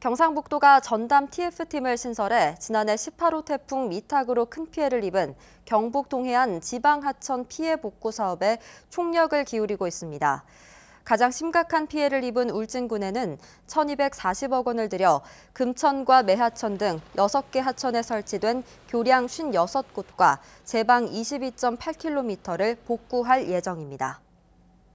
경상북도가 전담 TF팀을 신설해 지난해 18호 태풍 미탁으로 큰 피해를 입은 경북 동해안 지방 하천 피해 복구 사업에 총력을 기울이고 있습니다. 가장 심각한 피해를 입은 울진군에는 1,240억 원을 들여 금천과 매하천 등 6개 하천에 설치된 교량 56곳과 제방 22.8km를 복구할 예정입니다.